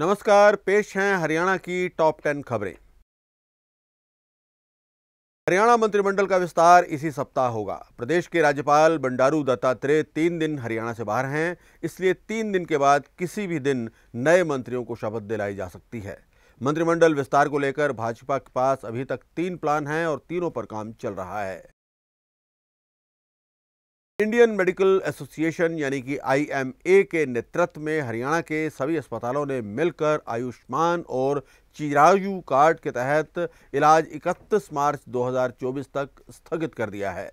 नमस्कार पेश हैं हरियाणा की टॉप टेन खबरें हरियाणा मंत्रिमंडल का विस्तार इसी सप्ताह होगा प्रदेश के राज्यपाल बंडारू दत्तात्रेय तीन दिन हरियाणा से बाहर हैं इसलिए तीन दिन के बाद किसी भी दिन नए मंत्रियों को शपथ दिलाई जा सकती है मंत्रिमंडल विस्तार को लेकर भाजपा के पास अभी तक तीन प्लान हैं और तीनों पर काम चल रहा है इंडियन मेडिकल एसोसिएशन यानी कि आईएमए के नेतृत्व में हरियाणा के सभी अस्पतालों ने मिलकर आयुष्मान और चिरायु कार्ड के तहत इलाज 31 मार्च 2024 तक स्थगित कर दिया है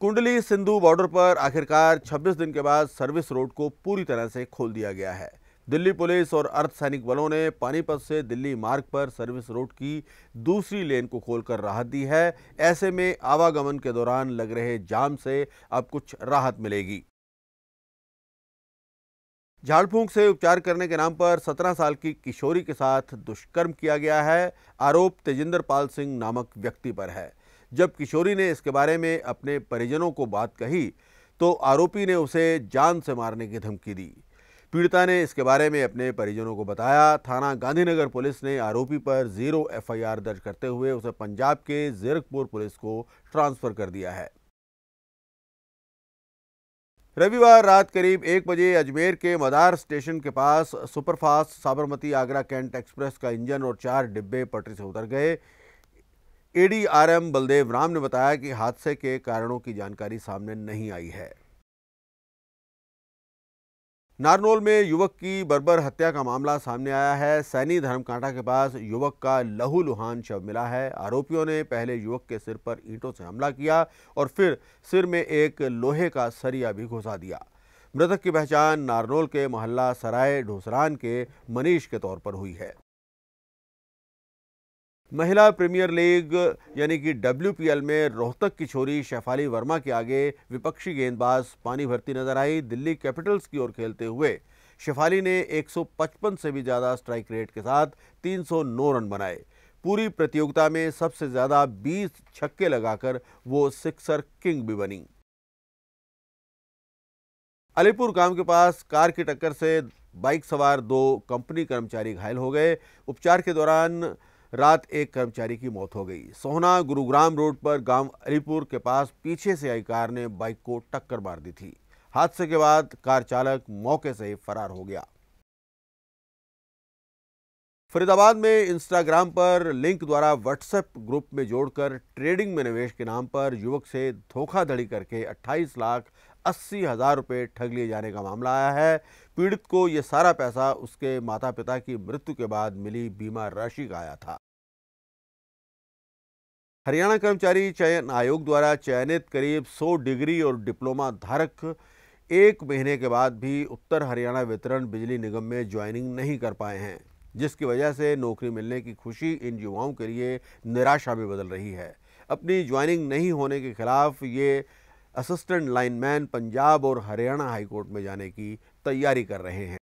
कुंडली सिंधु बॉर्डर पर आखिरकार 26 दिन के बाद सर्विस रोड को पूरी तरह से खोल दिया गया है दिल्ली पुलिस और अर्धसैनिक बलों ने पानीपत से दिल्ली मार्ग पर सर्विस रोड की दूसरी लेन को खोलकर राहत दी है ऐसे में आवागमन के दौरान लग रहे जाम से अब कुछ राहत मिलेगी झाड़फूंक से उपचार करने के नाम पर 17 साल की किशोरी के साथ दुष्कर्म किया गया है आरोप तेजिंदर पाल सिंह नामक व्यक्ति पर है जब किशोरी ने इसके बारे में अपने परिजनों को बात कही तो आरोपी ने उसे जान से मारने की धमकी दी पीड़िता ने इसके बारे में अपने परिजनों को बताया थाना गांधीनगर पुलिस ने आरोपी पर जीरो एफआईआर दर्ज करते हुए उसे पंजाब के जीरकपुर पुलिस को ट्रांसफर कर दिया है रविवार रात करीब एक बजे अजमेर के मदार स्टेशन के पास superfast Sabarmati Agra cantt express का इंजन और चार डिब्बे पटरी से उतर गए एडीआरएम बलदेव राम ने बताया कि हादसे के कारणों की जानकारी सामने नहीं आई है नारनौल में युवक की बर्बर हत्या का मामला सामने आया है सैनी धर्मकांटा के पास युवक का लहू लुहान शव मिला है आरोपियों ने पहले युवक के सिर पर ईंटों से हमला किया और फिर सिर में एक लोहे का सरिया भी घुसा दिया मृतक की पहचान नारनौल के मोहल्ला सराय ढोसरान के मनीष के तौर पर हुई है महिला प्रीमियर लीग यानी कि डब्ल्यू में रोहतक की छोरी शेफाली वर्मा के आगे विपक्षी गेंदबाज पानी भरती नजर आई दिल्ली कैपिटल्स की ओर खेलते हुए शेफाली ने 155 से भी ज़्यादा स्ट्राइक रेट के साथ 309 रन बनाए पूरी प्रतियोगिता में सबसे ज़्यादा 20 छक्के लगाकर वो सिक्सर किंग भी बनी अलीपुर गांव के पास कार की टक्कर से बाइक सवार दो कंपनी कर्मचारी घायल हो गए उपचार के दौरान रात एक कर्मचारी की मौत हो गई सोहना गुरुग्राम रोड पर गांव अलीपुर के पास पीछे से आई कार ने बाइक को टक्कर मार दी थी हादसे के बाद कार चालक मौके से फरार हो गया फरीदाबाद में इंस्टाग्राम पर लिंक द्वारा व्हाट्सएप ग्रुप में जोड़कर ट्रेडिंग में निवेश के नाम पर युवक से धोखाधड़ी करके 28 लाख अस्सी हज़ार रुपये ठग लिए जाने का मामला आया है पीड़ित को ये सारा पैसा उसके माता पिता की मृत्यु के बाद मिली बीमा राशि का आया था हरियाणा कर्मचारी चयन आयोग द्वारा चयनित करीब 100 डिग्री और डिप्लोमा धारक एक महीने के बाद भी उत्तर हरियाणा वितरण बिजली निगम में ज्वाइनिंग नहीं कर पाए हैं जिसकी वजह से नौकरी मिलने की खुशी इन युवाओं के लिए निराशा में बदल रही है अपनी ज्वाइनिंग नहीं होने के खिलाफ ये असिस्टेंट लाइनमैन पंजाब और हरियाणा हाईकोर्ट में जाने की तैयारी कर रहे हैं